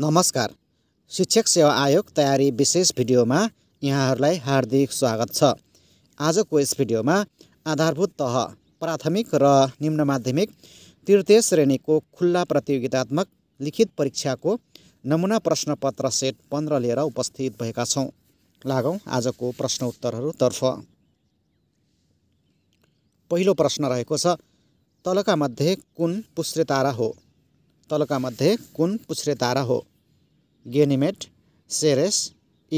नमस्कार शिक्षक सेवा आयोग तयारी विशेष भिडियोमा यहाँहरूलाई हार्दिक स्वागत छ आजको यस भिडियोमा आधारभूत तह प्राथमिक र निम्न माध्यमिक तृतीय श्रेणीको खुल्ला प्रतियोगितात्मक लिखित परीक्षाको नमुना प्रश्नपत्र सेट पन्ध्र लिएर उपस्थित भएका छौँ लागौँ आजको प्रश्न उत्तरहरूतर्फ पहिलो प्रश्न रहेको छ तलका मध्ये कुन पुष्य तारा हो तलका मध्ये कुन पुछ्रे तारा हो गेनिमेट सेरेस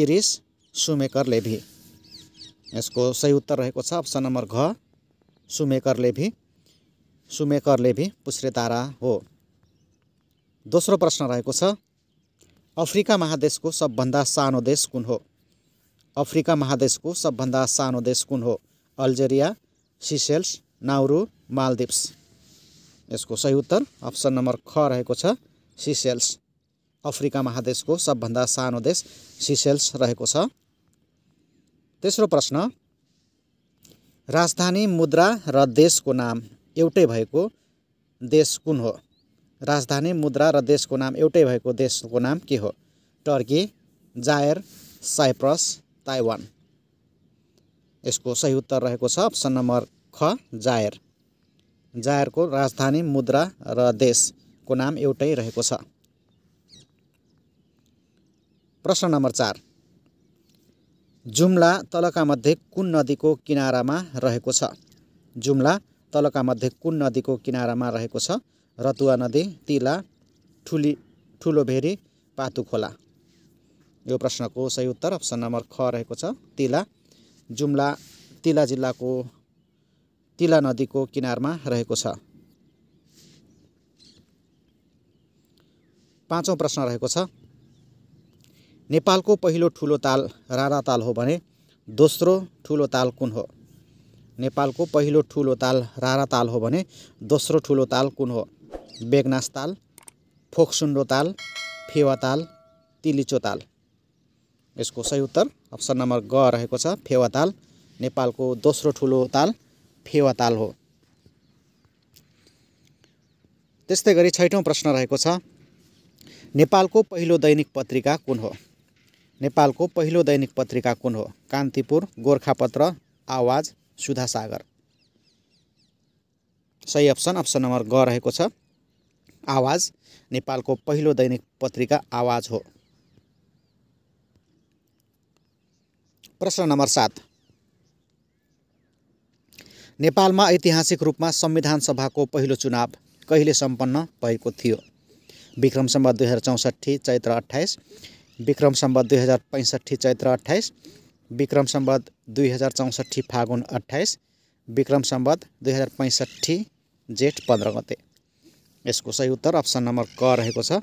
इरिस सुमेकर लेभी यसको सही उत्तर रहेको छ अप्सन नम्बर घ सुमेकर लेभी सुमेकर लेभी पुछ्रे तारा हो दोस्रो प्रश्न रहेको छ अफ्रिका महादेशको सबभन्दा सानो देश कुन हो अफ्रिका महादेशको सबभन्दा सानो देश कुन हो अल्जेरिया सिसेल्स नाउरू मालदिप्स यसको सही उत्तर अप्सन नम्बर ख रहेको छ सिसेल्स अफ्रिका महादेशको सबभन्दा सानो देश सिसेल्स रहेको छ तेस्रो प्रश्न राजधानी मुद्रा र देशको नाम एउटै भएको देश कुन हो राजधानी मुद्रा र देशको नाम एउटै भएको देशको नाम के हो टर्की जायर साइप्रस ताइवान यसको सही उत्तर रहेको छ अप्सन नम्बर ख जायर जायरको राजधानी मुद्रा र देशको नाम एउटै रहेको छ प्रश्न नम्बर चार जुम्ला तलका मध्ये कुन नदीको किनारामा रहेको छ जुम्ला तलका मध्ये कुन नदीको किनारामा रहेको छ रतुवा नदी तिला ठुली ठुलो ठुलोभेरी पातुखोला यो प्रश्नको सही उत्तर अप्सन नम्बर ख रहेको छ तिला जुम्ला तिला जिल्लाको तिला नदीको किनारमा रहेको छ पाँचौँ प्रश्न रहेको छ नेपालको पहिलो ठुलो ताल रारा ताल हो भने दोस्रो ठुलो ताल कुन हो नेपालको पहिलो ठुलो ताल रारा ताल हो भने दोस्रो ठुलो ताल कुन हो बेगनास ताल फोक्सुन्डो ताल फेवा ताल तिलिचो ताल यसको सही उत्तर अप्सन नम्बर ग रहेको छ फेवा ताल नेपालको दोस्रो ठुलो ताल फेवाताल हो त्यस्तै गरी छैटौँ प्रश्न रहेको छ नेपालको पहिलो दैनिक पत्रिका कुन हो नेपालको पहिलो दैनिक पत्रिका कुन हो कान्तिपुर गोर्खापत्र आवाज सुधासागर सही अप्सन अप्सन नम्बर ग रहेको छ आवाज नेपालको पहिलो दैनिक पत्रिका आवाज हो प्रश्न नम्बर सात नेपालमा ऐतिहासिक रूपमा संविधान सभाको पहिलो चुनाव कहिले सम्पन्न भएको थियो विक्रम सम्बत दुई हजार चौसठी चैत्र अठाइस विक्रम सम्बत दुई हजार पैँसठी चैत्र अठाइस विक्रम सम्बत दुई हजार चौसठी फागुन अठाइस विक्रम सम्बत दुई हजार पैँसठी जेठ पन्ध्र गते यसको सही उत्तर अप्सन नम्बर क रहेको छ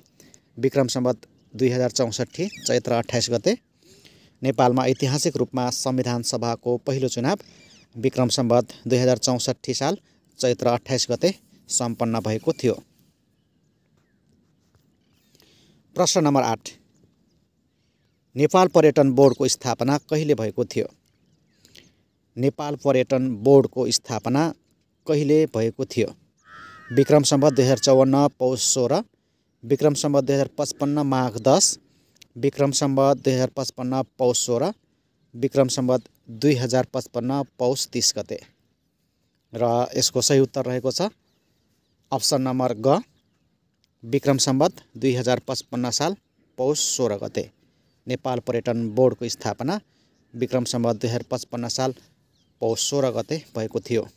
विक्रम सम्बत दुई हजार चौसठी चैत्र अठाइस गते नेपालमा ऐतिहासिक रूपमा संविधान सभाको पहिलो चुनाव विक्रम सम्बत दुई हजार चौसठी साल चैत्र अठाइस गते सम्पन्न भएको थियो प्रश्न नम्बर आठ नेपाल पर्यटन बोर्डको स्थापना कहिले भएको थियो नेपाल पर्यटन बोर्डको स्थापना कहिले भएको थियो विक्रम सम्बत दुई हजार चौवन्न पौष सोह्र विक्रम सम्बत दुई हजार पचपन्न माघ दस विक्रम सम्बत दुई हजार पचपन्न पौष सोह्र विक्रम सम्बत दुई हजार पचपन्न पौष तिस गते र यसको सही उत्तर रहेको छ अप्सन नम्बर ग विक्रम सम्बत दुई हजार पचपन्न साल पौष सोह्र गते नेपाल पर्यटन बोर्डको स्थापना विक्रम सम्बत दुई हजार पचपन्न साल पौष सोह्र गते भएको थियो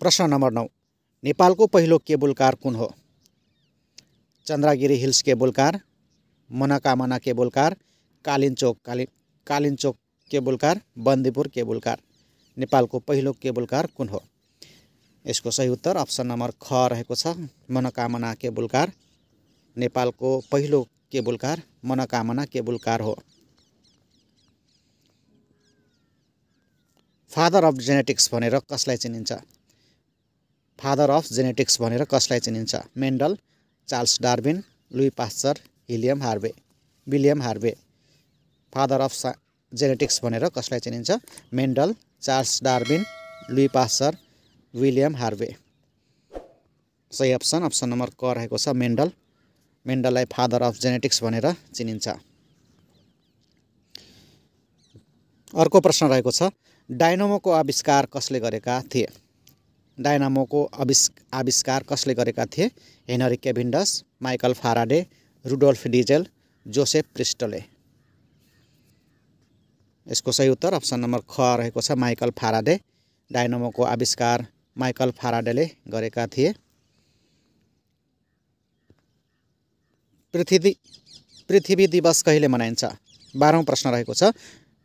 प्रश्न नम्बर नौ नेपालको पहिलो केबुल कार कुन हो Chandragiri hills cable car Manakamana cable car Kalinchok कालि Kalinchok cable car Bandipur cable car नेपालको पहिलो केबुल कार कुन हो यसको सही उत्तर अप्सन नम्बर ख रहेको छ मनोकामना केबुल कार नेपालको पहिलो केबुल कार मनोकामना केबुल कार हो फादर अफ जेनेटिक्स भनेर कसलाई चिनिन्छ फादर अफ जेनेटिक्स भनेर कसलाई चिनिन्छ Mendel Charles Darwin Louis Pasteur हिलियम Harvey William Harvey father of सा जेनेटिक्स भनेर कसलाई चिनिन्छ Mendel Charles Darwin Louis Pasteur William Harvey सही अप्सन अप्सन नम्बर क रहेको छ मेन्डल मेन्डललाई फादर अफ जेनेटिक्स भनेर चिनिन्छ अर्को प्रश्न रहेको छ डाइनोमोको आविष्कार कसले गरेका थिए डाइनामोको आविस् आविष्कार कसले गरेका थिए Henry Cavendish Michael Faraday Rudolf Diesel Joseph Priestley यसको सही उत्तर अप्सन नम्बर ख रहेको छ माइकल फाराडे डाइनोमोको आविष्कार माइकल फाराडेले गरेका थिए पृथ्वी पृथ्वी दिवस कहिले मनाइन्छ बाह्रौँ प्रश्न रहेको छ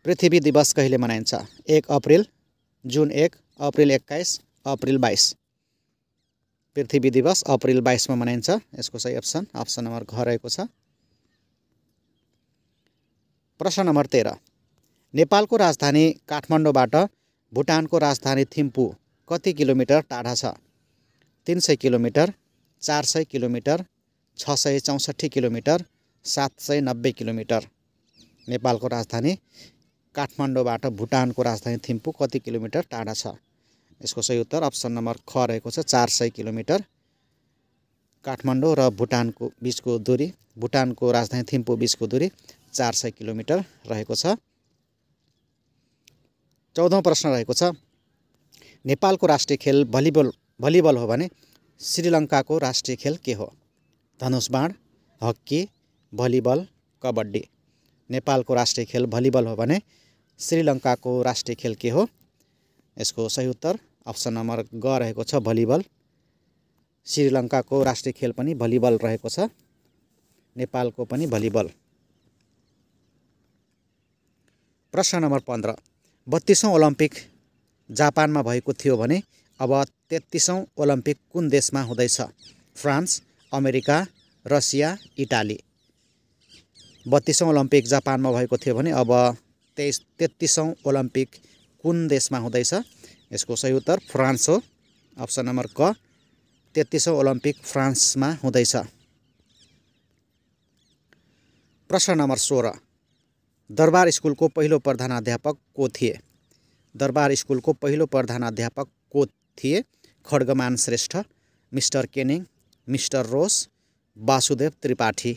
पृथ्वी दिवस कहिले मनाइन्छ एक अप्रिल जुन एक अप्रिल एक्काइस अप्रिल बाइस पृथ्वी दिवस अप्रिल बाइसमा मनाइन्छ यसको सही अप्सन अप्सन नम्बर घ रहेको छ प्रश्न नम्बर तेह्र नेपालको राजधानी काठमाडौँबाट भुटानको राजधानी थिम्पू कति किलोमिटर टाढा छ तिन सय किलोमिटर चार सय किलोमिटर छ सय चौसठी किलोमिटर सात सय नब्बे किलोमिटर नेपालको राजधानी काठमाडौँबाट भुटानको राजधानी थिम्पू कति किलोमिटर टाढा छ यसको सही उत्तर अप्सन नम्बर ख रहेको छ चार सय किलोमिटर काठमाडौँ र भुटानको बिचको दूरी भुटानको राजधानी थिम्पू बिचको दूरी चार सय किलोमिटर रहेको छ चौधौँ प्रश्न रहेको छ नेपालको राष्ट्रिय खेल भलिबल भलिबल हो भने श्रीलङ्काको राष्ट्रिय खेल के हो धनुष बाँड हक्की भलिबल कबड्डी नेपालको राष्ट्रिय खेल भलिबल हो भने श्रीलङ्काको राष्ट्रिय खेल के हो यसको सही उत्तर अप्सन नम्बर ग रहेको छ भलिबल श्रीलङ्काको राष्ट्रिय खेल पनि भलिबल रहेको छ नेपालको पनि भलिबल प्रश्न नम्बर पन्ध्र बत्तिसौँ ओलम्पिक जापानमा भएको थियो भने अब तेत्तिसौँ ओलम्पिक कुन देशमा हुँदैछ फ्रान्स अमेरिका रसिया इटाली बत्तिसौँ ओलम्पिक जापानमा भएको थियो भने अब तेइस तेत्तिसौँ ओलम्पिक कुन देशमा हुँदैछ यसको सही उत्तर फ्रान्स हो अप्सन नम्बर क तेत्तिसौँ ओलम्पिक फ्रान्समा हुँदैछ प्रश्न नम्बर सोह्र दरबार स्कुलको पहिलो प्रधानाध्यापक को थिए दरबार स्कुलको पहिलो प्रधानाध्यापक को थिए Khadgaman Shrestha mister Canning mister Ross Vasudev Tripathi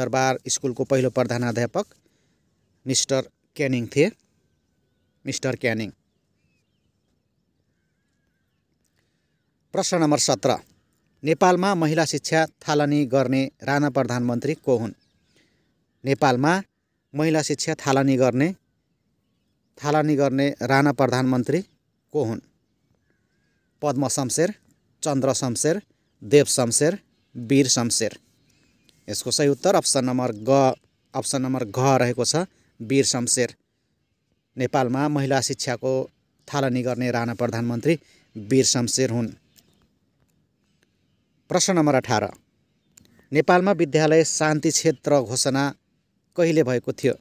Durbar स्कुलको पहिलो प्रधानाध्यापक मिस्टर क्यानिङ थिए मिस्टर क्यानिङ प्रश्न नम्बर सत्र नेपालमा महिला शिक्षा थालनी गर्ने राणा प्रधानमन्त्री को हुन् नेपालमा महिला शिक्षा थालनी गर्ने थालनी गर्ने राणा प्रधानमन्त्री को हुन् पद्म शमशेर चन्द्र शमशेर देव शमशेर वीर शमशेर यसको सही उत्तर अप्सन नम्बर ग अप्सन नम्बर घ रहेको छ वीर शमशेर नेपालमा महिला शिक्षाको थालनी गर्ने राणा प्रधानमन्त्री वीर शमशेर हुन् प्रश्न नम्बर अठार नेपालमा विद्यालय शान्ति क्षेत्र घोषणा कहिले भएको थियो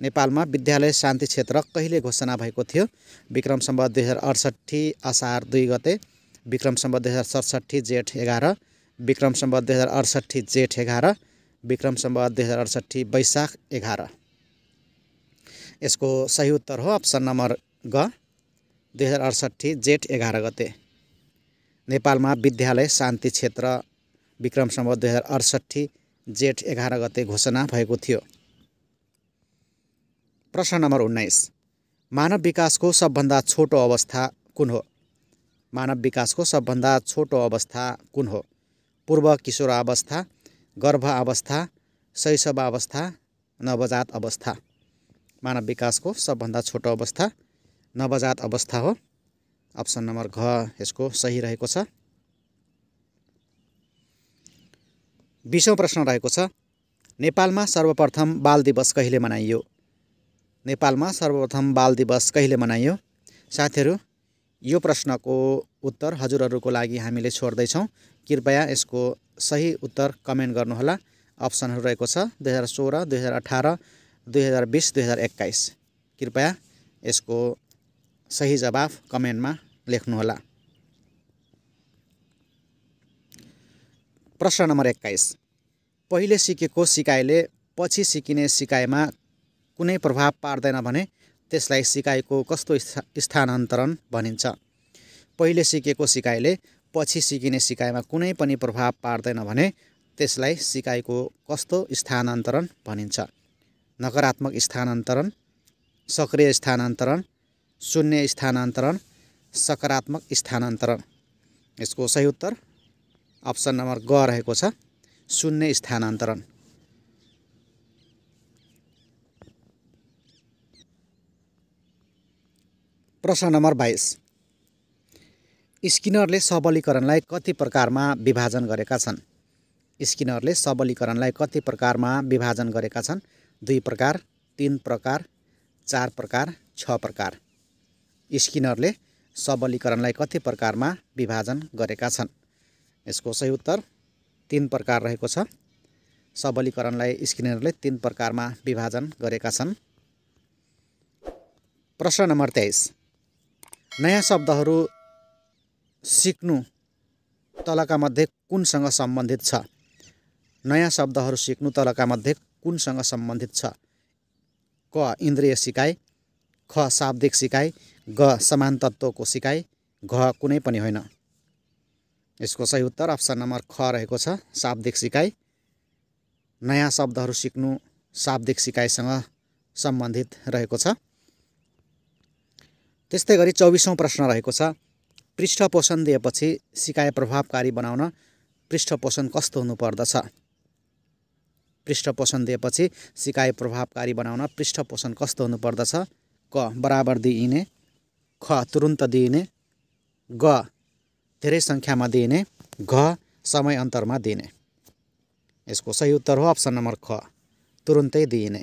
नेपालमा विद्यालय शान्ति क्षेत्र कहिले घोषणा भएको थियो विक्रम सम्बत दुई हजार अडसट्ठी असार दुई गते विक्रम सम्बत दुई हजार सडसट्ठी जेठ एघार विक्रम सम्बत दुई हजार अडसट्ठी जेठ एघार विक्रम सम्बत दुई हजार अडसट्ठी वैशाख एघार यसको सही उत्तर हो अप्सन नम्बर ग दुई हजार अडसट्ठी जेठ एघार गते नेपालमा विद्यालय शान्ति क्षेत्र विक्रम सम्बत दुई हजार अडसट्ठी जेठ एघार गते घोषणा भएको थियो प्रश्न नम्बर उन्नाइस मानव विकासको सबभन्दा छोटो अवस्था कुन हो मानव विकासको सबभन्दा छोटो अवस्था कुन हो पूर्व किशोर अवस्था गर्भ अवस्था शैशव अवस्था नवजात अवस्था मानव विकासको सबभन्दा छोटो अवस्था नवजात अवस्था हो अप्सन नम्बर घ यसको सही रहेको छ बिसौँ प्रश्न रहेको छ नेपालमा सर्वप्रथम बाल दिवस कहिले मनाइयो नेपालमा सर्वप्रथम बाल दिवस कहिले मनाइयो साथीहरू यो प्रश्नको उत्तर हजुरहरूको लागि हामीले छोड्दैछौँ कृपया यसको सही उत्तर कमेन्ट गर्नुहोला अप्सनहरू रहेको छ दुई हजार सोह्र दुई हजार अठार दुई हजार बिस दुई हजार एक्काइस कृपया यसको सही जवाफ कमेन्टमा लेख्नुहोला प्रश्न नम्बर एक्काइस पहिले सिकेको सिकाइले पछि सिकिने सिकाइमा कुनै प्रभाव पार्दैन भने त्यसलाई सिकाइको कस्तो स्थानान्तरण भनिन्छ पहिले सिकेको सिकाइले पछि सिकिने सिकाइमा कुनै पनि प्रभाव पार्दैन भने त्यसलाई सिकाइको कस्तो स्थानान्तरण भनिन्छ नकारात्मक स्थानान्तरण सक्रिय स्थानान्तरण शून्य स्थानान्तरण सकारात्मक स्थानान्तरण यसको सही उत्तर अप्सन नम्बर ग रहेको छ शून्य स्थानान्तरण प्रश्न नम्बर बाइस स्किनरले सबलीकरणलाई कति प्रकारमा विभाजन गरेका छन् स्किनरले सबलीकरणलाई कति प्रकारमा विभाजन गरेका छन् दुई प्रकार तिन प्रकार चार प्रकार छ प्रकार स्किनरले सबलीकरणलाई कति प्रकारमा विभाजन गरेका छन् यसको सही उत्तर तीन प्रकार रहेको छ सबलीकरणलाई स्किनरले तीन प्रकारमा विभाजन गरेका छन् प्रश्न नम्बर तेइस नयाँ शब्दहरू सिक्नु तलका मध्ये कुनसँग सम्बन्धित छ नयाँ शब्दहरू सिक्नु तलका मध्ये कुनसँग सम्बन्धित छ क इन्द्रिय सिकाइ ख शाब्दिक सिकाइ ग समान तत्त्वको सिकाइ घ कुनै पनि होइन यसको सही उत्तर अप्सन नम्बर ख रहेको छ शाब्दिक सिकाइ नयाँ शब्दहरू सिक्नु शाब्दिक सिकाइसँग सम्बन्धित रहेको छ त्यस्तै गरी चौबिसौँ प्रश्न रहेको छ पृष्ठ पोषण दिएपछि सिकाइ प्रभावकारी बनाउन पृष्ठ पोषण कस्तो हुनुपर्दछ पृष्ठ पोषण दिएपछि सिकाइ प्रभावकारी बनाउन पृष्ठ पोषण कस्तो हुनुपर्दछ क बराबर दिइने ख तुरुन्त दिइने ग धेरै सङ्ख्यामा दिइने घ समय अन्तरमा दिइने यसको सही उत्तर हो अप्सन नम्बर ख तुरुन्तै दिइने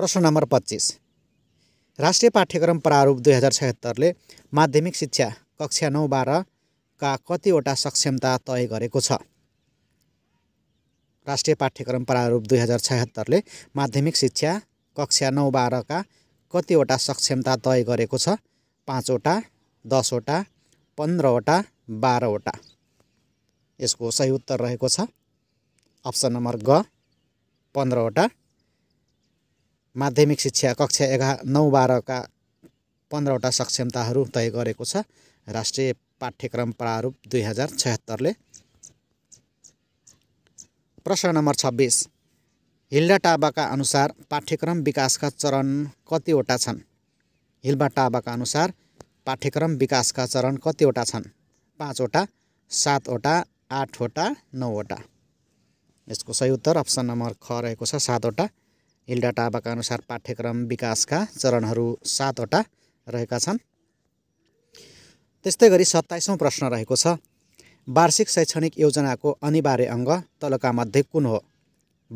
प्रश्न नम्बर पच्चिस राष्ट्रिय पाठ्यक्रम प्रारूप दुई हजार छत्तरले माध्यमिक शिक्षा कक्षा नौ बाह्रका कतिवटा सक्षमता तय गरेको छ राष्ट्रिय पाठ्यक्रम प्रारूप दुई हजार छत्तरले माध्यमिक शिक्षा कक्षा नौ बाह्रका कतिवटा सक्षमता तय गरेको छ पाँचवटा दसवटा पन्ध्रवटा बाह्रवटा यसको सही उत्तर रहेको छ अप्सन नम्बर ग पन्ध्रवटा माध्यमिक शिक्षा कक्षा एघार नौ बाह्रका पन्ध्रवटा सक्षमताहरू तय गरेको छ राष्ट्रिय पाठ्यक्रम प्रारूप दुई हजार छत्तरले प्रश्न नम्बर छब्बिस हिल्डा टाबाका अनुसार पाठ्यक्रम विकासका चरण कतिवटा छन् हिल्बा टाबाका अनुसार पाठ्यक्रम विकासका चरण कतिवटा छन् पाँचवटा सातवटा आठवटा नौवटा यसको सही उत्तर अप्सन नम्बर ख रहेको छ सातवटा हिल्डा टाबाका अनुसार पाठ्यक्रम विकासका चरणहरू सातवटा रहेका छन् त्यस्तै गरी सत्ताइसौँ प्रश्न रहेको छ वार्षिक शैक्षणिक योजनाको अनिवार्य अङ्ग तलका मध्ये कुन हो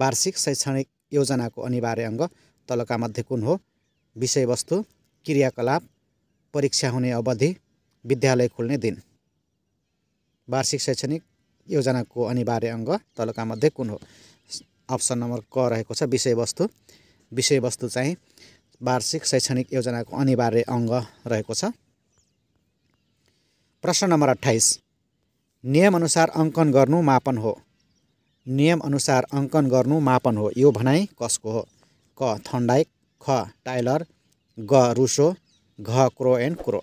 वार्षिक शैक्षणिक योजनाको अनिवार्य अङ्ग तलका मध्ये कुन हो विषयवस्तु क्रियाकलाप परीक्षा हुने अवधि विद्यालय खुल्ने दिन वार्षिक शैक्षणिक योजनाको अनिवार्य अङ्ग तलका मध्ये कुन हो अप्सन नम्बर क रहेको छ विषयवस्तु विषयवस्तु चाहिँ वार्षिक शैक्षणिक योजनाको अनिवार्य अङ्ग रहेको छ प्रश्न नम्बर अठाइस नियमअनुसार अङ्कन गर्नु मापन हो नियमअनुसार अङ्कन गर्नु मापन हो यो भनाइ कसको हो क थन्डाइक ख टाइलर ग रुसो घ क्रो एन्ड क्रो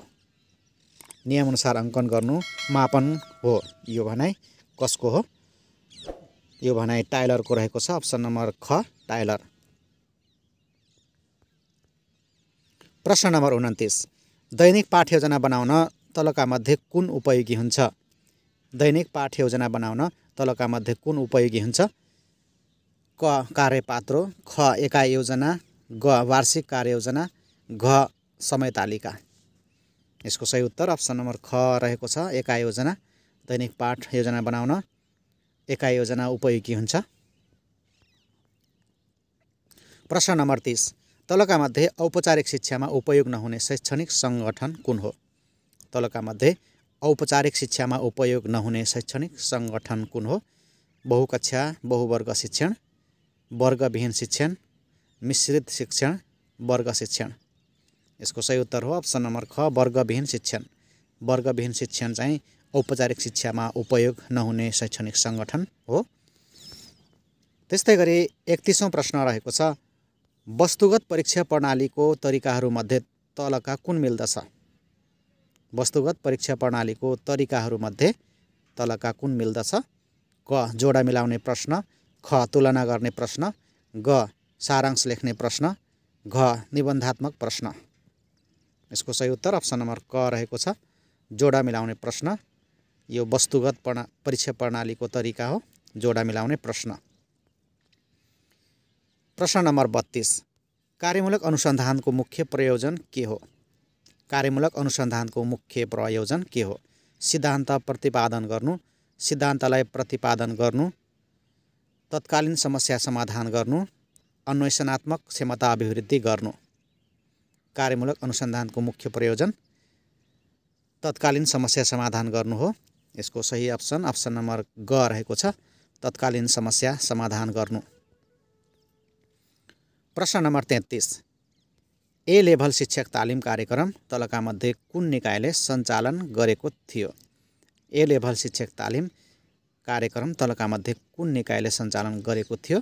नियमअनुसार अङ्कन गर्नु मापन हो यो भनाइ कसको हो यो भनाइ टाइलरको रहेको छ अप्सन नम्बर ख टाइलर प्रश्न नम्बर उन्तिस दैनिक पाठ्योजना योजना बनाउन तलका मध्ये कुन उपयोगी हुन्छ दैनिक पाठ्योजना योजना बनाउन तलका मध्ये कुन उपयोगी हुन्छ क कार्यपात्रो ख एकाइ योजना ग वार्षिक कार्ययोजना घ समय तालिका यसको सही उत्तर अप्सन नम्बर ख रहेको छ एकाइ योजना दैनिक पाठ योजना बनाउन एकाइ योजना उपयोगी हुन्छ प्रश्न नम्बर तिस तलका मध्ये औपचारिक शिक्षामा उपयोग नहुने शैक्षणिक सङ्गठन कुन हो तलका मध्ये औपचारिक शिक्षामा उपयोग नहुने शैक्षणिक सङ्गठन कुन हो बहुकक्षा बहुवर्ग शिक्षण वर्गविहीन शिक्षण मिश्रित शिक्षण वर्ग शिक्षण यसको सही उत्तर हो अप्सन नम्बर ख वर्गविहीन शिक्षण वर्गविहीन शिक्षण चाहिँ औपचारिक शिक्षामा उपयोग नहुने शैक्षणिक सङ्गठन हो त्यस्तै गरी एकतिसौँ प्रश्न रहेको छ वस्तुगत परीक्षा प्रणालीको तरिकाहरूमध्ये तलका कुन मिल्दछ वस्तुगत परीक्षा प्रणालीको तरिकाहरूमध्ये तलका कुन मिल्दछ क जोडा मिलाउने प्रश्न ख तुलना गर्ने प्रश्न ग सारांश लेख्ने प्रश्न घ निबन्धात्मक प्रश्न यसको सही उत्तर अप्सन नम्बर क रहेको छ जोडा मिलाउने प्रश्न यो वस्तुगत प्रणा परीक्षा प्रणालीको तरिका हो जोडा मिलाउने प्रश्न प्रश्न नम्बर बत्तिस कार्यमूलक अनुसन्धानको मुख्य प्रयोजन के हो कार्यमूलक अनुसन्धानको मुख्य प्रयोजन के हो सिद्धान्त प्रतिपादन गर्नु सिद्धान्तलाई प्रतिपादन गर्नु तत्कालीन समस्या समाधान गर्नु अन्वेषणात्मक क्षमता अभिवृद्धि गर्नु कार्यमूलक अनुसन्धानको मुख्य प्रयोजन तत्कालीन समस्या समाधान गर्नु हो यसको सही अप्सन अप्सन नम्बर ग रहेको छ तत्कालीन समस्या समाधान गर्नु प्रश्न नम्बर तेत्तिस ए लेभल शिक्षक तालिम कार्यक्रम तलका मध्ये कुन निकायले सञ्चालन गरेको थियो ए लेभल शिक्षक तालिम कार्यक्रम तलका मध्ये कुन निकायले सञ्चालन गरेको थियो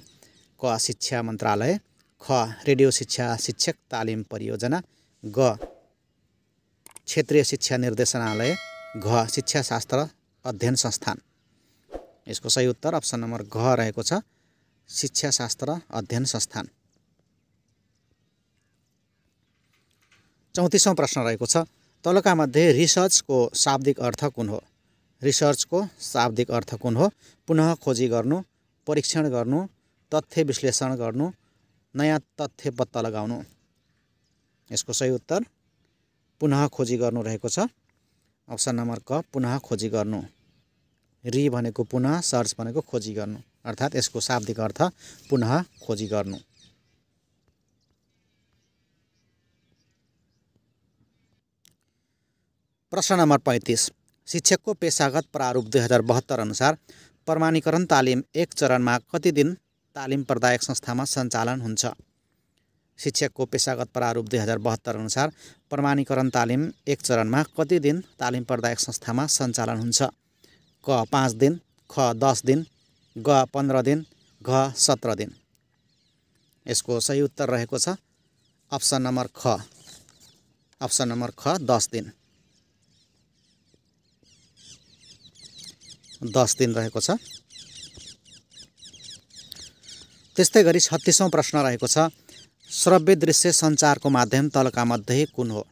क शिक्षा मन्त्रालय ख रेडियो शिक्षा शिक्षक तालिम परियोजना ग क्षेत्रीय शिक्षा निर्देशनालय घ शिक्षा शास्त्र अध्ययन संस्थान यसको सही उत्तर अप्सन नम्बर घ रहेको छ शिक्षाशास्त्र अध्ययन संस्थान चौतिसौँ प्रश्न रहेको छ तलका मध्ये रिसर्चको शाब्दिक अर्थ कुन हो रिसर्चको शाब्दिक अर्थ कुन हो पुनः खोजी गर्नु परीक्षण गर्नु तथ्य विश्लेषण गर्नु नयाँ तथ्य पत्ता लगाउनु यसको सही उत्तर पुनः खोजी गर्नु रहेको छ अप्सन नम्बर क पुनः खोजी गर्नु रि भनेको पुनः सर्च भनेको खोजी गर्नु अर्थात् यसको शाब्दिक अर्थ पुनः खोजी गर्नु प्रश्न नम्बर पैँतिस शिक्षकको पेसागत प्रारूप दुई हजार बहत्तर अनुसार प्रमाणीकरण तालिम एक चरणमा कति दिन तालिम प्रदायक संस्थामा सञ्चालन हुन्छ शिक्षकको पेसागत प्रारूप दुई हजार बहत्तर अनुसार प्रमाणीकरण तालिम एक चरणमा कति दिन तालिम प्रदायक संस्थामा सञ्चालन हुन्छ क पाँच दिन ख दस दिन ग पन्ध्र दिन घ सत्र दिन यसको सही उत्तर रहेको छ अप्सन नम्बर ख अप्सन नम्बर ख दस दिन दस दिन रहेको छ त्यस्तै गरी छत्तिसौँ प्रश्न रहेको छ श्रव्य दृश्य सञ्चारको माध्यम तलका मध्ये कुन हो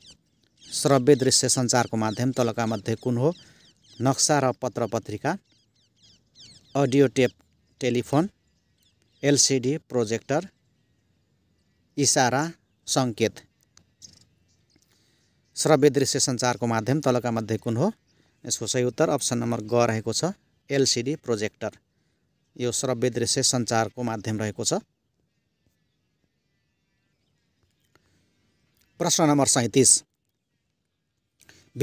श्रव्य दृश्य सञ्चारको माध्यम तलका मध्ये कुन हो नक्सा र पत्र पत्रिका audio tape telephone LCD projector इसारा सङ्केत श्रव्य दृश्य सञ्चारको माध्यम तलका मध्ये कुन हो यसको सही उत्तर अप्सन नम्बर ग रहेको छ एलसिडी प्रोजेक्टर यो श्रव्य दृश्य सञ्चारको माध्यम रहेको छ प्रश्न नम्बर सैँतिस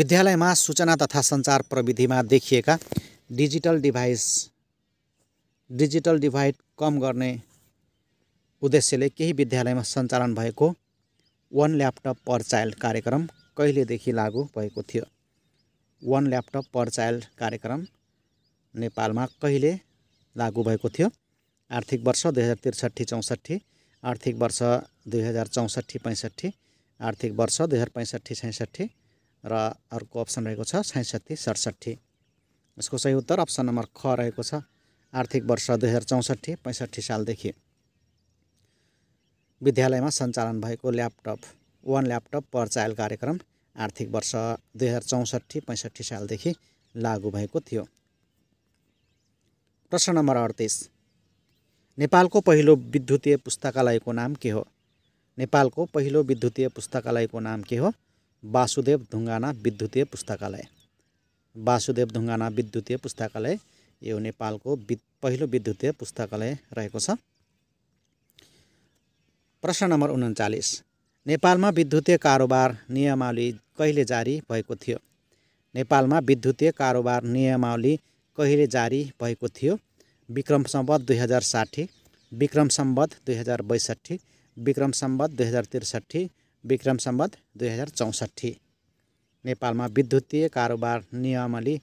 विद्यालयमा सूचना तथा सञ्चार प्रविधिमा देखिएका डिजिटल डिभाइस डिजिटल डिभाइड कम गर्ने उद्देश्यले केही विद्यालयमा सञ्चालन भएको वान ल्यापटप पर चाइल्ड कार्यक्रम कहिलेदेखि लागू भएको थियो वान ल्यापटप पर चाइल्ड कार्यक्रम नेपालमा कहिले लागू भएको थियो आर्थिक वर्ष दुई हजार त्रिसठी चौसठी आर्थिक वर्ष दुई हजार चौसठी पैँसठी आर्थिक वर्ष दुई हजार पैँसठी छैसठी र अर्को अप्सन रहेको छ छैसठी सडसठी यसको सही उत्तर अप्सन नम्बर ख रहेको छ आर्थिक वर्ष दुई हजार चौसठी पैँसठी सालदेखि विद्यालयमा सञ्चालन भएको laptop one laptop per child कार्यक्रम आर्थिक वर्ष दुई हजार चौसठी पैँसठी सालदेखि लागू भएको थियो प्रश्न नम्बर अडतिस नेपालको पहिलो विद्युतीय पुस्तकालयको नाम के हो नेपालको पहिलो विद्युतीय पुस्तकालयको नाम के हो वासुदेव ढुङ्गाना विद्युतीय पुस्तकालय वासुदेव ढुङ्गाना विद्युतीय पुस्तकालय यो नेपालको वि पहिलो विद्युतीय पुस्तकालय रहेको छ प्रश्न नम्बर उन्चालिस नेपालमा विद्युतीय कारोबार नियमावली कहिले जारी भएको थियो नेपालमा विद्युतीय कारोबार नियमावली कहिले जारी भएको थियो विक्रम सम्बत दुई हजार साठी विक्रम सम्बत दुई हजार बैसठी विक्रम सम्बत दुई हजार त्रिसठी विक्रम सम्बत दुई हजार चौसठी नेपालमा विद्युतीय कारोबार नियमावली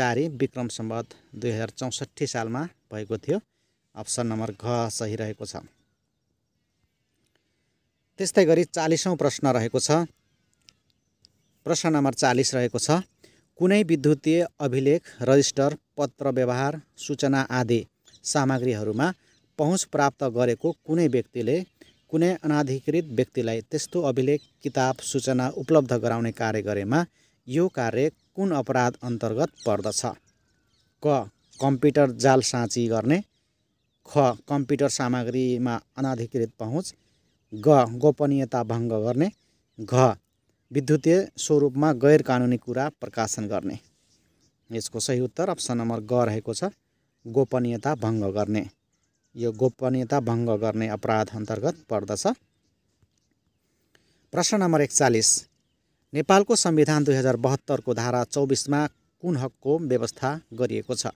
जारी विक्रम सम्बत दुई हजार चौसठी सालमा भएको थियो अप्सन नम्बर घ सही रहेको छ त्यस्तै गरी चालिसौँ प्रश्न रहेको छ प्रश्न नम्बर चालिस रहेको छ कुनै विद्युतीय अभिलेख रजिस्टर पत्र व्यवहार सूचना आदि सामग्रीहरूमा पहुँच प्राप्त गरेको कुनै व्यक्तिले कुनै अनाधिकृत व्यक्तिलाई त्यस्तो अभिलेख किताब सूचना उपलब्ध गराउने कार्य गरेमा यो कार्य कुन अपराध अन्तर्गत पर्दछ क कम्प्युटर जालसाँची गर्ने ख कम्प्युटर सामग्रीमा अनाधिकृत पहुँच ग गोपनीयता भङ्ग गर्ने घ विद्युतीय स्वरूपमा गैर कानुनी कुरा प्रकाशन गर्ने यसको सही उत्तर अप्सन नम्बर ग रहेको छ गोपनीयता भङ्ग गर्ने यो गोपनीयता भङ्ग गर्ने अपराध अन्तर्गत पर्दछ प्रश्न नम्बर एकचालिस नेपालको संविधान दुई हजार बहत्तरको धारा चौबिसमा कुन हकको व्यवस्था गरिएको छ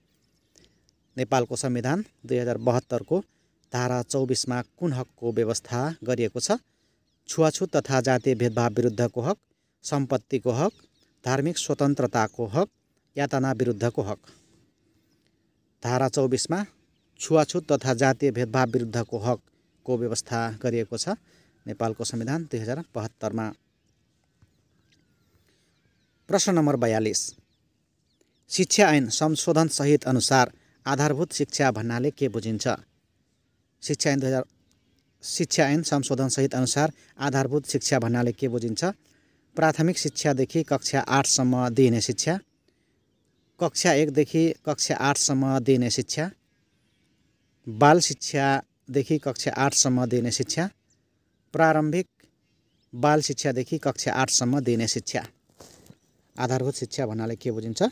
नेपालको संविधान दुई हजार बहत्तरको धारा चौबिसमा कुन हकको व्यवस्था गरिएको छ छुवाछुत तथा जातीय भेदभाव विरुद्धको हक सम्पत्तिको हक धार्मिक स्वतन्त्रताको हक यातना विरुद्धको हक धारा चौबिसमा छुवाछुत तथा जातीय भेदभाव विरुद्धको हकको व्यवस्था गरिएको छ नेपालको संविधान दुई हजार बहत्तरमा प्रश्न नम्बर बयालिस शिक्षा ऐन संशोधन सहित अनुसार आधारभूत शिक्षा भन्नाले के बुझिन्छ शिक्षा ऐन दुई शिक्षा ऐन संशोधन सहित अनुसार आधारभूत शिक्षा भन्नाले के बुझिन्छ प्राथमिक शिक्षादेखि कक्षा आठसम्म दिइने शिक्षा कक्षा एकदेखि कक्षा आठसम्म दिइने शिक्षा बाल शिक्षादेखि कक्षा आठसम्म दिइने शिक्षा प्रारम्भिक बाल शिक्षादेखि कक्षा आठसम्म दिइने शिक्षा आधारभूत शिक्षा भन्नाले के बुझिन्छ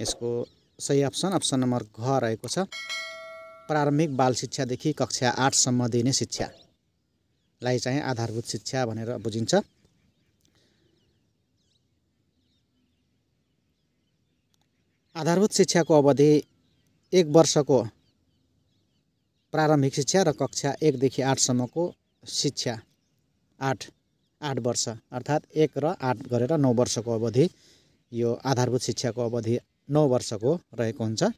यसको सही अप्सन अप्सन नम्बर घ रहेको छ प्रारम्भिक बाल शिक्षादेखि कक्षा आठसम्म दिने शिक्षालाई चाहिँ आधारभूत शिक्षा भनेर बुझिन्छ आधारभूत शिक्षाको अवधि एक वर्षको प्रारम्भिक शिक्षा र कक्षा एकदेखि आठसम्मको शिक्षा आठ आठ वर्ष अर्थात् एक र आठ गरेर नौ वर्षको अवधि यो आधारभूत शिक्षाको अवधि नौ वर्षको रहेको हुन्छ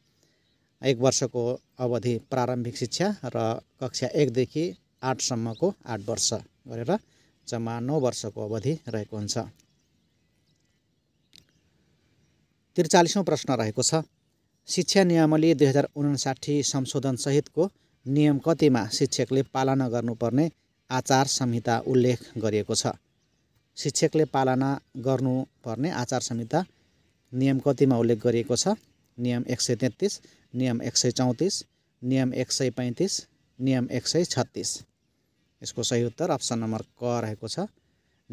एक वर्षको अवधि प्रारम्भिक शिक्षा र कक्षा एकदेखि आठसम्मको आठ वर्ष गरेर जम्मा नौ वर्षको अवधि रहेको हुन्छ त्रिचालिसौँ प्रश्न रहेको छ शिक्षा नियमावली दुई हजार उनासाठी संशोधनसहितको नियम कतिमा शिक्षकले पालना गर्नुपर्ने आचार संहिता उल्लेख गरिएको छ शिक्षकले पालना गर्नुपर्ने आचार संहिता नियम कतिमा उल्लेख गरिएको छ नियम एक सय तेत्तिस नियम एक सय चौतिस नियम एक सय पैँतिस नियम एक सय छत्तिस यसको सही उत्तर अप्सन नम्बर क रहेको छ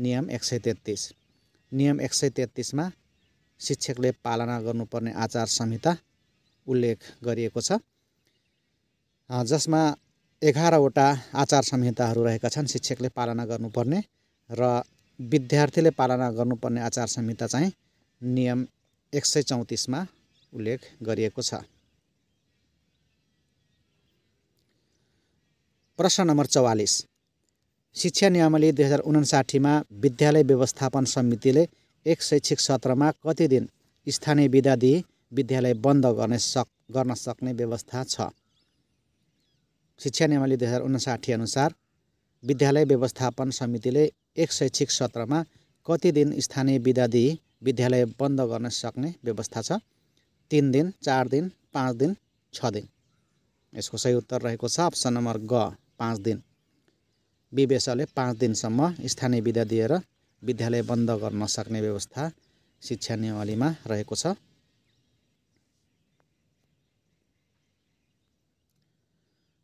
नियम एक सय तेत्तिस नियम एक सय तेत्तिसमा शिक्षकले पालना गर्नुपर्ने आचार संहिता उल्लेख गरिएको छ जसमा एघारवटा आचार संहिताहरू रहेका छन् शिक्षकले पालना गर्नुपर्ने र विद्यार्थीले पालना गर्नुपर्ने आचार संहिता चाहिँ नियम एक सय चौतिसमा उल्लेख गरिएको छ प्रश्न नम्बर चौवालिस शिक्षा नियमले दुई हजार उनासाठीमा विद्यालय व्यवस्थापन समितिले एक शैक्षिक सत्रमा कति दिन स्थानीय विदा दिई विद्यालय बन्द गर्ने सक् गर्न सक्ने व्यवस्था छ शिक्षा नियमले दुई हजार उनासाठी अनुसार विद्यालय व्यवस्थापन समितिले एक शैक्षिक सत्रमा कति दिन स्थानीय विदा दिई विद्यालय बन्द गर्न सक्ने व्यवस्था छ तिन दिन चार दिन पाँच दिन छ दिन यसको सही उत्तर रहेको छ अप्सन नम्बर ग पाँच दिन विवेशले पाँच दिनसम्म स्थानीय विधा दिएर विद्यालय बन्द गर्न सक्ने व्यवस्था शिक्षा नियमावलीमा रहेको छ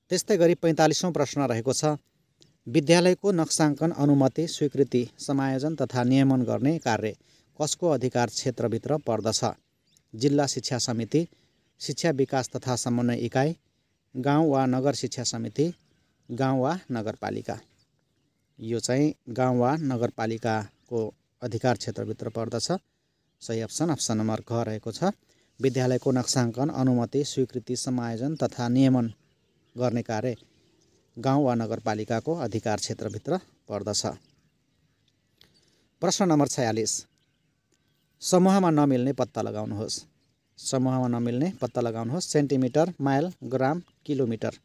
त्यस्तै गरी पैँतालिसौँ प्रश्न रहेको छ विद्यालयको नक्साङ्कन अनुमति स्वीकृति समायोजन तथा नियमन गर्ने कार्य कसको अधिकार क्षेत्रभित्र पर्दछ जिल्ला शिक्षा समिति शिक्षा विकास तथा समन्वय इकाइ गाउँ वा नगर शिक्षा समिति गाउँ वा नगरपालिका यो चाहिँ गाउँ वा नगरपालिकाको अधिकार क्षेत्रभित्र पर्दछ सही अप्सन अप्सन नम्बर घ रहेको छ विद्यालयको नक्साङ्कन अनुमति स्वीकृति समायोजन तथा नियमन गर्ने कार्य गाउँ वा नगरपालिकाको अधिकार क्षेत्रभित्र पर्दछ प्रश्न नम्बर छयालिस समूहमा नमिल्ने पत्ता लगाउनुहोस् समूहमा नमिल्ने पत्ता लगाउनुहोस् सेन्टिमिटर माइल ग्राम किलोमिटर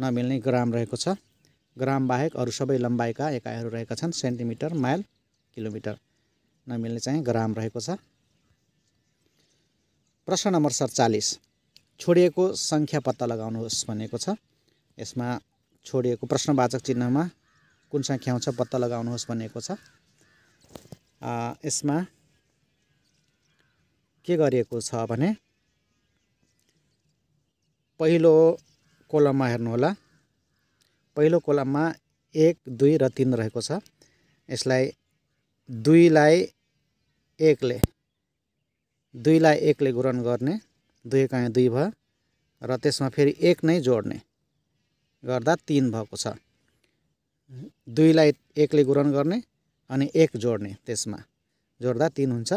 नमिल्ने ग्राम रहेको छ ग्राम बाहेक अरू सबै लम्बाइका एकाइहरू रहेका छन् सेन्टिमिटर माइल किलोमिटर नमिल्ने चाहिँ ग्राम रहेको छ प्रश्न नम्बर सडचालिस छोडिएको सङ्ख्या पत्ता लगाउनुहोस् भनेको छ यसमा छोडिएको प्रश्नवाचक चिह्नमा कुन सङ्ख्या आउँछ पत्ता लगाउनुहोस् भनेको छ यसमा के गरिएको छ भने पहिलो कोलममा हेर्नुहोला पहिलो कोलममा एक दुई र तिन रहेको छ यसलाई दुईलाई एकले दुईलाई एकले गुरन गर्ने दुई एकाइ दुई भयो र त्यसमा फेरि एक नै जोड्ने गर्दा तिन भएको छ दुईलाई एकले गुणन गर्ने अनि एक जोड्ने त्यसमा जोड्दा तिन हुन्छ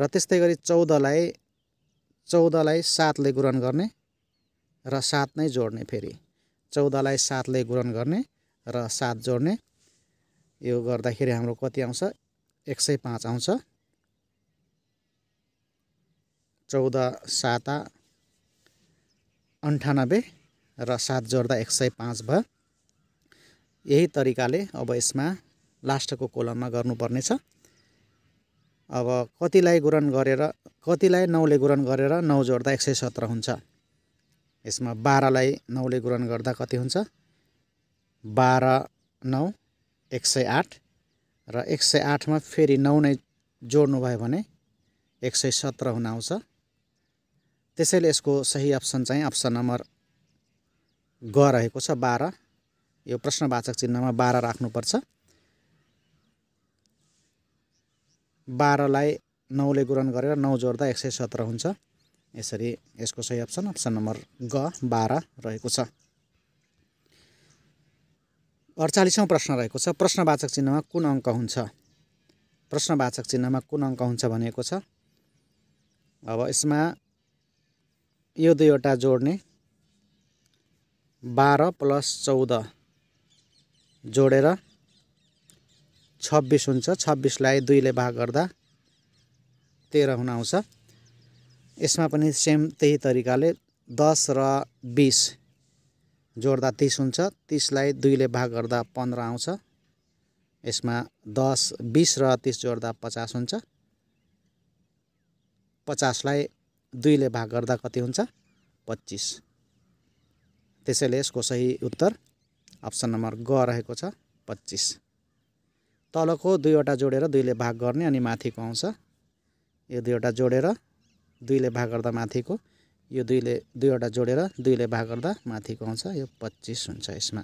र त्यस्तै गरी चौधलाई चौधलाई सातले गुरन गर्ने र सात नै जोड्ने फेरि चौधलाई सातले गुणन गर्ने र सात जोड्ने यो गर्दाखेरि हाम्रो कति आउँछ एक सय पाँच आउँछ चौध साता अन्ठानब्बे र सात जोड्दा एक सय पाँच भयो यही तरिकाले अब यसमा लास्टको कोलममा गर्नुपर्नेछ अब कतिलाई गुणन गरेर कतिलाई नौले गुणन गरेर नौ जोड्दा एक सय सत्र हुन्छ यसमा बाह्रलाई नौले गुणन गर्दा कति हुन्छ बाह्र नौ एक सय आठ र एक सय आठमा फेरि नौ नै जोड्नुभयो भने एक सय सत्र हुन आउँछ त्यसैले यसको सही अप्सन चाहिँ अप्सन नम्बर ग रहेको छ बाह्र यो प्रश्नवाचक चिन्हमा बाह्र राख्नुपर्छ बाह्रलाई नौले गुणन गरेर नौ जोड्दा एक सय सत्र हुन्छ यसरी यसको सही अप्सन अप्सन नम्बर ग बाह्र रहेको छ अडचालिसौँ प्रश्न रहेको छ प्रश्नवाचक चिह्नमा कुन अङ्क हुन्छ प्रश्नवाचक चिह्नमा कुन अङ्क हुन्छ भनेको छ अब यसमा यो दुईवटा जोड्ने बाह्र प्लस चौध जोडेर छब्बिस हुन्छ छब्बिसलाई दुईले भाग गर्दा तेह्र हुन आउँछ यसमा पनि सेम त्यही तरिकाले दस र बिस जोड्दा तिस हुन्छ तिसलाई दुईले भाग गर्दा पन्ध्र आउँछ यसमा दस बिस र तिस जोड्दा पचास हुन्छ पचासलाई दुईले भाग गर्दा कति हुन्छ पच्चिस त्यसैले यसको सही उत्तर अप्सन नम्बर ग रहेको छ पच्चिस तलको दुईवटा जोडेर दुईले भाग गर्ने अनि माथिको आउँछ यो दुईवटा जोडेर दुईले भाग गर्दा माथिको यो दुईले दुईवटा जोडेर दुईले भाग गर्दा माथिको आउँछ यो पच्चिस हुन्छ यसमा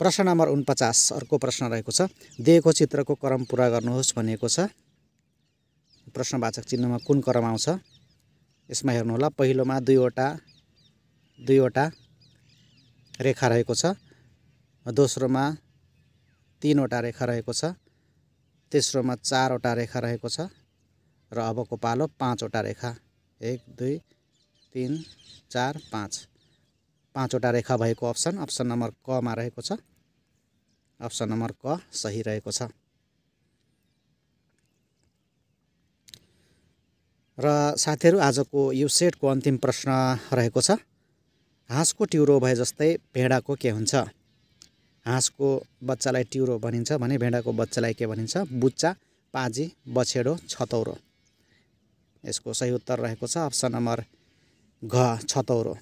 प्रश्न नम्बर उनपचास अर्को प्रश्न रहेको छ दिएको चित्रको क्रम पुरा गर्नुहोस् भनेको छ प्रश्नवाचक चिन्हमा कुन क्रम आउँछ यसमा हेर्नुहोला पहिलोमा दुईवटा दुईवटा रेखा रहेको छ दोस्रोमा तिनवटा रेखा रहेको छ तेस्रोमा चारवटा रेखा रहेको छ र अबको पालो पाँचवटा रेखा एक दुई तिन चार पाँच पाँचवटा रेखा भएको अप्सन अप्सन नम्बर कमा रहेको छ अप्सन नम्बर क सही रहेको छ र साथीहरू आजको यो सेटको अन्तिम प्रश्न रहेको छ हाँसको ट्युरो भए जस्तै भेडाको के हुन्छ हाँसको बच्चालाई ट्युरो भनिन्छ भने भेडाको बच्चालाई के भनिन्छ बुच्चा पाजी बछेडो छतौरो यसको सही उत्तर रहेको छ अप्सन नम्बर घ छतौरो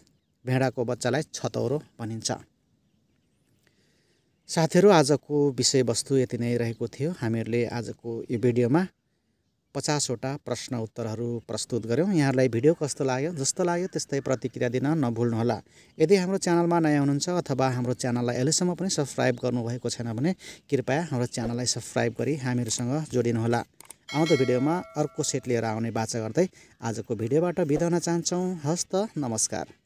भेडाको बच्चालाई छतौरो भनिन्छ साथीहरू आजको विषयवस्तु यति नै रहेको थियो हामीहरूले आजको यो भिडियोमा पचासवटा प्रश्न उत्तरहरू प्रस्तुत गऱ्यौँ यहाँहरूलाई भिडियो कस्तो लाग्यो जस्तो लाग्यो त्यस्तै प्रतिक्रिया दिन नभुल्नुहोला यदि हाम्रो च्यानलमा नयाँ हुनुहुन्छ अथवा हाम्रो च्यानललाई अहिलेसम्म पनि सब्सक्राइब गर्नुभएको छैन भने कृपया हाम्रो च्यानललाई सब्सक्राइब गरी हामीहरूसँग जोडिनुहोला आउँदो भिडियोमा अर्को सेट लिएर आउने बाचा गर्दै आजको भिडियोबाट बिदा हुन चाहन्छौँ हस्त नमस्कार